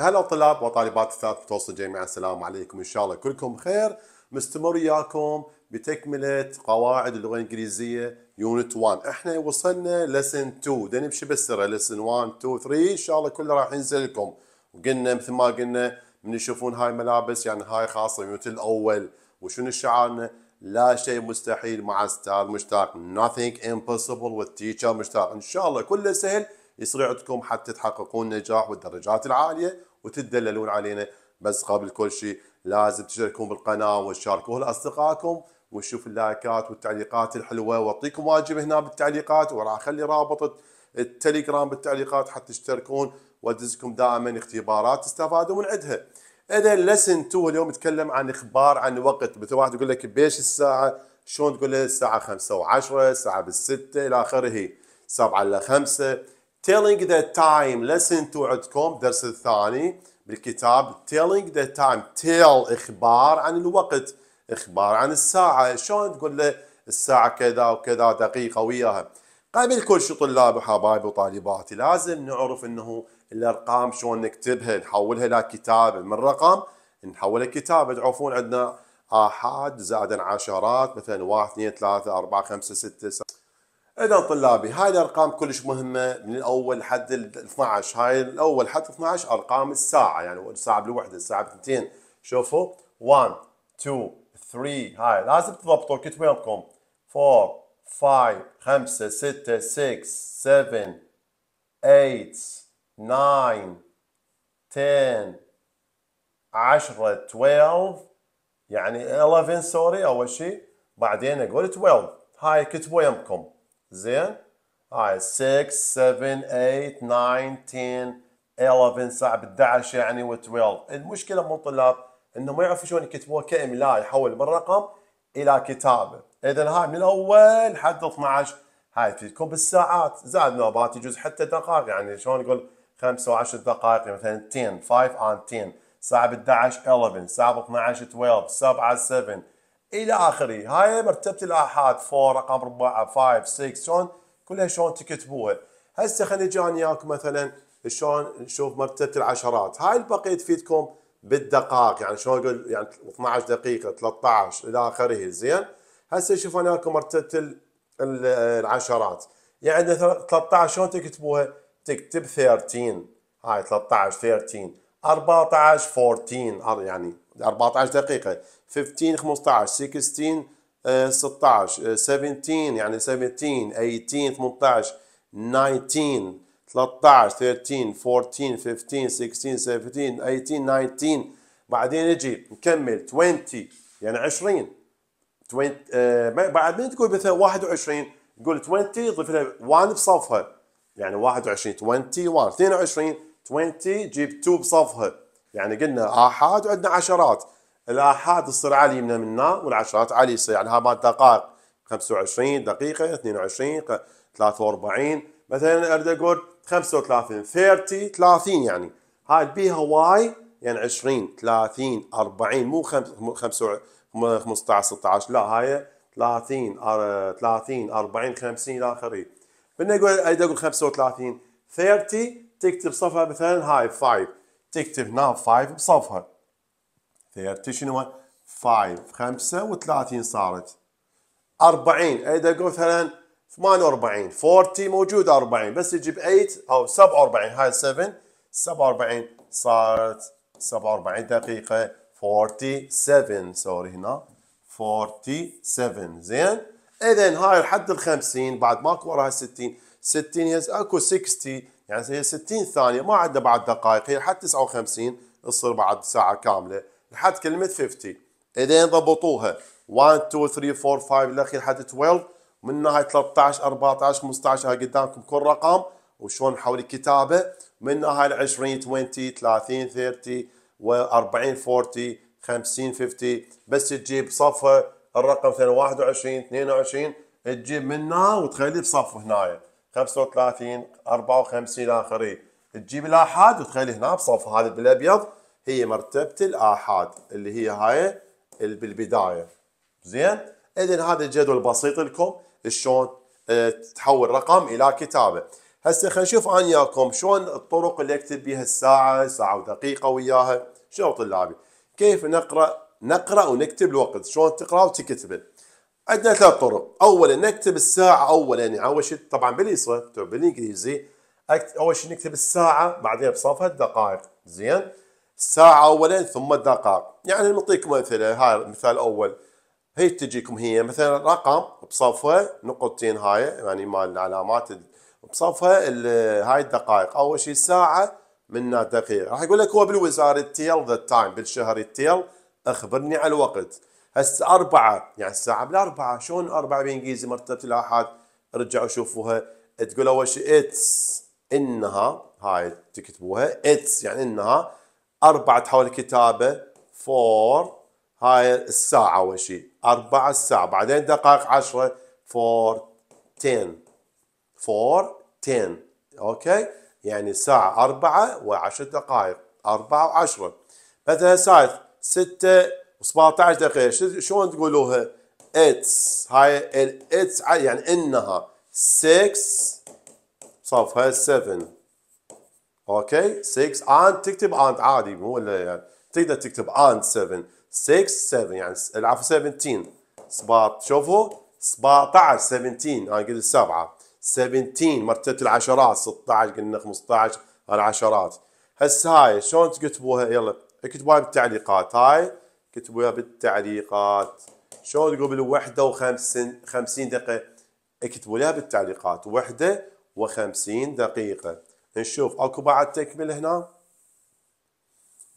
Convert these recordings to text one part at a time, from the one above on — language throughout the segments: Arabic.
هلا طلاب وطالبات الثالث متوسط الجامعة السلام عليكم إن شاء الله كلكم بخير مستمر وياكم بتكملة قواعد اللغة الإنجليزية يونت 1 احنا وصلنا لسن 2 بدنا نمشي بالسرعة لسن 1 2 3 إن شاء الله كله راح ينزل لكم وقلنا مثل ما قلنا من يشوفون هاي ملابس يعني هاي خاصة يونت الأول وشنو شعارنا لا شيء مستحيل مع استاذ مشتاق nothing impossible with teacher مشتاق إن شاء الله كله سهل يصير عندكم حتى تحققون نجاح والدرجات العاليه وتدللون علينا بس قبل كل شيء لازم تشتركون بالقناه وتشاركوها لاصدقائكم وتشوفوا اللايكات والتعليقات الحلوه واعطيكم واجب هنا بالتعليقات وراح اخلي رابط التليجرام بالتعليقات حتى تشتركون وادزكم دائما اختبارات تستفادوا من عندها. اذا لسن 2 اليوم نتكلم عن اخبار عن وقت مثل واحد يقول لك بيش الساعه شلون تقول له الساعه 5 و10 الساعه بالستة الى اخره 7 الا 5 telling the time lesson 2 عندكم الدرس الثاني بالكتاب telling the time tell إخبار عن الوقت إخبار عن الساعة شلون تقول له الساعة كذا وكذا دقيقة وياها قبل كل شيء طلاب وحبايب وطالباتي لازم نعرف انه الارقام شلون نكتبها نحولها الى كتابه من رقم نحولها كتابه تعرفون عندنا احاد زائد عشرات مثلا واحد اثنين ثلاثة أربعة خمسة ستة اذا طلابي هاي الارقام كلش مهمه من الاول لحد ال 12 هاي الاول حد 12 ارقام الساعه يعني الساعه بالوحده الساعه بثنتين شوفوا 1 2 3 هاي لازم تضبطوا كنت وينكم 4 5 5 6 6 7 8 9 10 10 12 يعني 11 سوري اول شيء بعدين اقول 12 هاي كتبوا يمكم زين هاي 6 7 8 9 10 11 صعب ب 11 يعني و12 المشكلة مو الطلاب انه ما يعرفوا شلون يكتبوها كاملاء يحول من رقم الى كتابة اذا هاي من الاول حد 12 هاي تفيدكم بالساعات زائد نوبات يجوز حتى دقائق يعني شلون نقول 15 دقائق مثلا 10 5 and 10 صعب ب 11 11 صعب 12 12 7 7 الى اخره هاي مرتبه الآحاد 4 رقم 4 5 6 شلون كلها شلون تكتبوها هسه خلينا نجي انا وياكم مثلا شلون نشوف مرتبه العشرات هاي البقيه تفيدكم بالدقائق يعني شلون اقول يعني 12 دقيقه 13 الى اخره زين هسه شوف انا وياكم مرتبه العشرات يعني 13 شلون تكتبوها تكتب 13 هاي 13 13 14 14 يعني 14 دقيقة 15 15 16 16 17 يعني 17 18 18 19 13 13 14 15 16 17 18 19 بعدين نجي نكمل 20 يعني 20 20 آه بعد من تقول مثلا 21 تقول 20 ضيف لها 1 بصفها يعني 21 21 22 20 جيب 2 بصفها يعني قلنا آحاد وعندنا عشرات الآحاد تصير عالية من منا والعشرات على تصير يعني هذا دقائق 25 دقيقة 22 43 مثلا اريد اقول 35 30 30 يعني هاي بيها واي يعني 20 30 40 مو 25 15 16 لا هاي 30 30 40 50 الى اخره بدنا نقول اريد اقول 35 30 تكتب صفها مثلا هاي 5 تكتب هنا 5 بصفها ثيرتي شنو 5 35 صارت 40 اذا اقول مثلا 48 40 موجود 40 بس يجيب 8 او 47 هاي 7 47 صارت 47 دقيقة 47 سوري هنا 47 زين اذا هاي لحد ال 50 بعد ماكو وراها 60 60 يس اكو 60 يعني هي 60 ثانية ما عندنا بعد دقائق هي لحد 59 تصير بعد ساعة كاملة لحد كلمة 50 إذا ضبطوها 1 2 3 4 5 الأخير لحد 12 من ناحية 13 14 15 هاي قدامكم كل رقم وشلون نحول الكتابة من ناحية 20 20 30 30 و40 40 50 50 بس تجيب صفه الرقم 21 22 تجيب منها وتخليه بصف هنايا 35 54 اخره تجيب الاحاد وتخلي هنا بصف هذا بالابيض هي مرتبه الاحاد اللي هي هاي بالبدايه زين اذا هذا الجدول بسيط لكم شلون آه، تحول رقم الى كتابه هسه خلينا نشوف انا وياكم شلون الطرق اللي اكتب بها الساعه ساعه ودقيقه وياها شلون طلابي كيف نقرا نقرا ونكتب الوقت شلون تقرا وتكتبه عندنا ثلاث طرق اولا نكتب الساعه اولا يعني اول شيء طبعا باليسرى بالانجليزي اول شيء نكتب الساعه بعدين بصفها الدقائق زين الساعه اولا ثم الدقائق يعني نعطيكم امثله هاي مثال اول هي تجيكم هي مثلا رقم بصفها نقطتين هاي يعني مال العلامات بصفها هاي الدقائق اول شيء ساعه من دقيقه راح يقول لك هو بالوزاره تيل ذا تايم بالشهر تيل اخبرني على الوقت هسه أربعة يعني الساعة بالأربعة شلون أربعة بالإنجليزي مرتبة الأحد رجعوا شوفوها تقول أول شيء إتس إنها هاي تكتبوها إتس يعني إنها أربعة تحول الكتابة فور هاي الساعة أول شيء أربعة الساعة بعدين دقائق عشرة فور تين فور تين أوكي يعني الساعة أربعة وعشر دقائق أربعة وعشرة مثلا ساعة ستة و17 دقيقه شلون تقولوها؟ اتس هاي الاتس يعني انها 6 صفها 7 اوكي 6 انت تكتب انت عادي مو ولا يعني تقدر تكتب انت 7 6 7 يعني العفو 17 سبعت شوفوا 17 17 انا قلت 7 17 مرتبه العشرات 16 قلنا 15 العشرات هسه هاي شلون تكتبوها يلا اكتبوها بالتعليقات هاي كتبوها بالتعليقات شلون تقول وحدة وخمسين خمسين دقيقة اكتبوا لها بالتعليقات وحدة وخمسين دقيقة نشوف اكو بعد تكمل هنا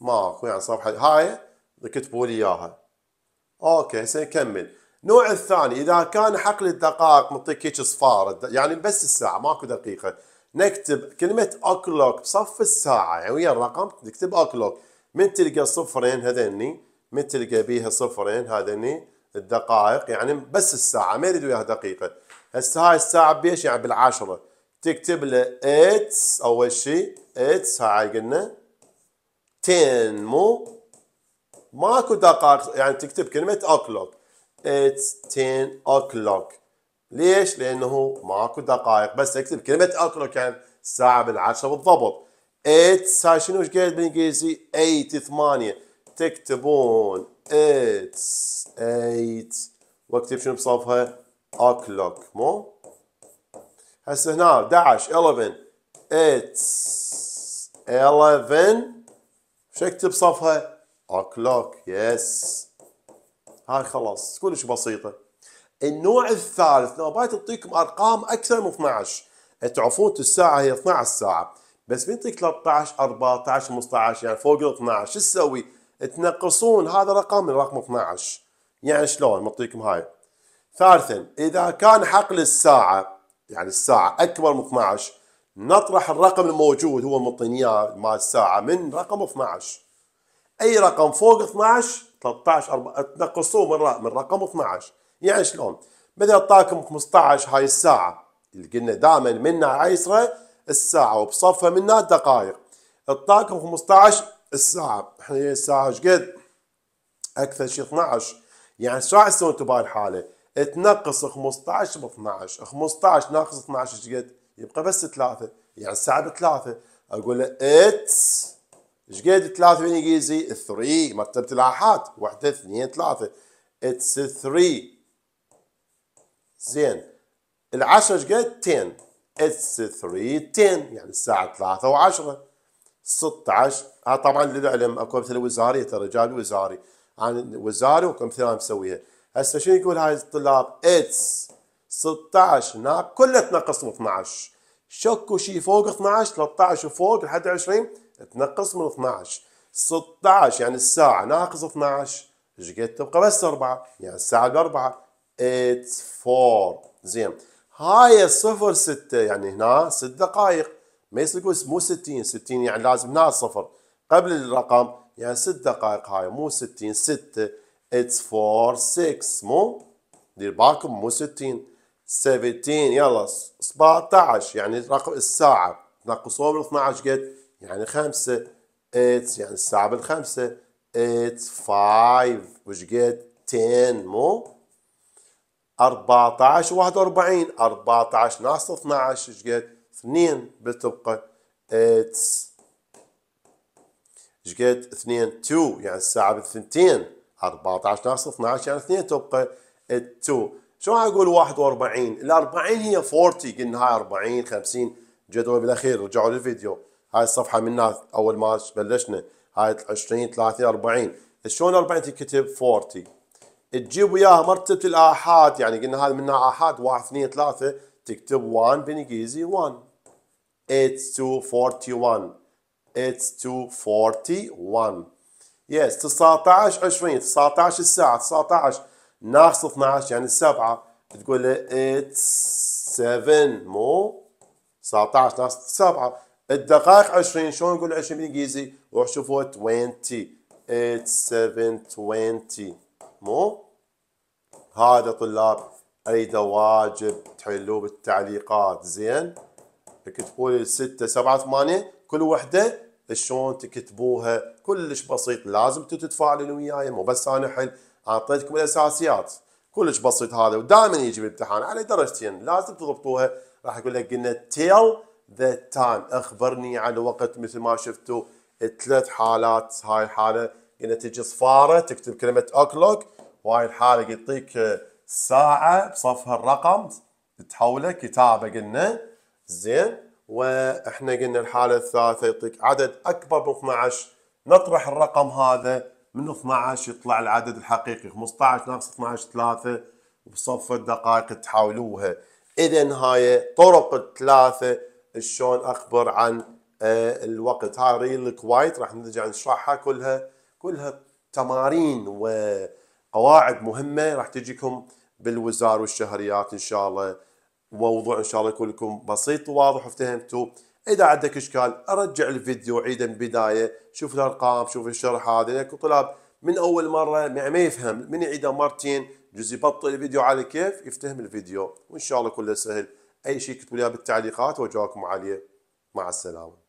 ماكو يعني صفحة هاي كتبوا لي اياها اوكي هسه نكمل نوع الثاني اذا كان حقل الدقائق منطيك هيك صفار يعني بس الساعة ماكو دقيقة نكتب كلمة اوكلوك بصف الساعة يعني ويا الرقم نكتب اوكلوك من تلقى صفرين هذني متى تلقى بيها صفرين هذني الدقائق يعني بس الساعه ما يريد وياها دقيقه هسه هاي الساعه بيش يعني بالعشره تكتب له 8 اول شيء 8 هاي قلنا 10 مو ماكو دقائق يعني تكتب كلمه اوكلوك 8 10 اوكلوك ليش؟ لانه ماكو دقائق بس اكتب كلمه اوكلوك يعني الساعه بالعشره بالضبط 8 هاي شنو ايش قلت بالانجليزي 8 8 تكتبون اتس ايت واكتب شنو بصفها اوكلوك مو هسه هنا 11 11 اتس 11 شو اكتب بصفها اوكلوك يس هاي خلاص كلش بسيطه النوع الثالث نوبات نعم، تعطيكم ارقام اكثر من 12 تعرفون الساعه هي 12 ساعه بس بنعطيك 13 14 15 يعني فوق ال 12 شو تسوي؟ تنقصون هذا الرقم من رقم 12 يعني شلون معطيكم هاي ثالثا اذا كان حقل الساعه يعني الساعه اكبر من 12 نطرح الرقم الموجود هو معطيني مال الساعه من رقم 12 اي رقم فوق 12 13 4 تنقصوه من من رقم 12 يعني شلون بدي اعطاكم 15 هاي الساعه اللي قلنا دائما منها عيسره الساعه وبصفها منها دقائق اعطاكم 15 الساعة احنا الساعة ايش قد؟ أكثر شيء 12 يعني شو راح تسوون انتم بهاي الحالة؟ تنقص 15 ب 12 15 ناقص 12 ايش قد؟ يبقى بس ثلاثة يعني الساعة بثلاثة أقول له اتس ايش قد 3 بالإنجليزي؟ 3 مرتبة الآحاد واحدة اثنين ثلاثة اتس 3 زين العشرة ايش قد؟ 10 اتس 3 10 يعني الساعة 3 و10 16 ها آه، طبعا للعلم اكو امثله وزاريه ترى جاب وزاري عن وزاري واكو امثله مسويها هسه شنو يقول هاي الطلاب اتس 16 نا كلها تنقص من 12 شكو شيء فوق 12 13 وفوق لحد 20 تنقص من 12 16 يعني الساعة ناقص 12 ايش قد تبقى بس 4 يعني الساعة بأربعة اتس 4 زين هاي 0 6 يعني هنا 6 دقائق ما يصير يقول مو 60 60 يعني لازم ناقص صفر قبل الرقم يعني 6 دقائق هاي مو 60 6 اتس 4 6 مو دير بالكم مو 60 17 يلا 17 يعني رقم الساعة نقصوه من 12 قد يعني 5 اتس يعني الساعة بالخمسة اتس 5 وش قد 10 مو 14 41 14 ناقص 12 ايش قد اثنين بتبقى 8 جقد اثنين تو يعني الساعة بالثنتين 14 ناقص 12 يعني اثنين تبقى تو شو اقول 41 ال 40 هي 40 قلنا هاي 40 50 جدول بالاخير رجعوا للفيديو هاي الصفحة منها اول ما بلشنا هاي 20 30 40 شلون 40 تكتب 40 تجيب وياها مرتبة الآحاد يعني قلنا هذا منها آحاد 1 2 3 تكتب 1 بالانجليزي 1 It's 241 It's 241 Yes 19 20 19 الساعة 19 ناقص 12 يعني 7 تقول له It's 7 مو 19 ناقص 7 الدقائق 20 شلون نقول 20 بالانجليزي؟ روح شوفوا 20 It's 720 مو هذا طلاب اريده واجب تحلوه بالتعليقات زين تكتبوا لي الستة سبعة ثمانية كل وحدة شلون تكتبوها كلش بسيط لازم تتفاعلون وياي مو بس انا حل اعطيتكم الاساسيات كلش بسيط هذا ودائما يجي بالامتحان على درجتين لازم تضبطوها راح يقول لك قلنا تيل ذا تايم اخبرني عن الوقت مثل ما شفتوا ثلاث حالات هاي الحاله قلنا تجي صفاره تكتب كلمه اوكلوك وهاي الحاله يعطيك آه، ساعه بصفها الرقم تحوله كتابه قلنا زين واحنا قلنا الحاله الثالثه يعطيك عدد اكبر من 12 نطرح الرقم هذا من 12 يطلع العدد الحقيقي 15 ناقص 12 3 وبصفر دقائق تحاولوها اذا هاي طرق الثلاثه شلون اخبر عن آه، الوقت هاي ريل كوايت راح نرجع نشرحها كلها كلها تمارين وقواعد مهمه راح تجيكم بالوزاره والشهريات ان شاء الله وموضوع ان شاء الله يكون لكم بسيط وواضح وفهمتوا اذا عندك اشكال ارجع الفيديو عيد من البدايه شوف الارقام شوف الشرح هذا لك طلاب من اول مره ما يفهم من يعيده مرتين جزء يبطل الفيديو على كيف يفتهم الفيديو وان شاء الله كله سهل اي شيء اكتبوا لي بالتعليقات واجاكم عليه مع السلامه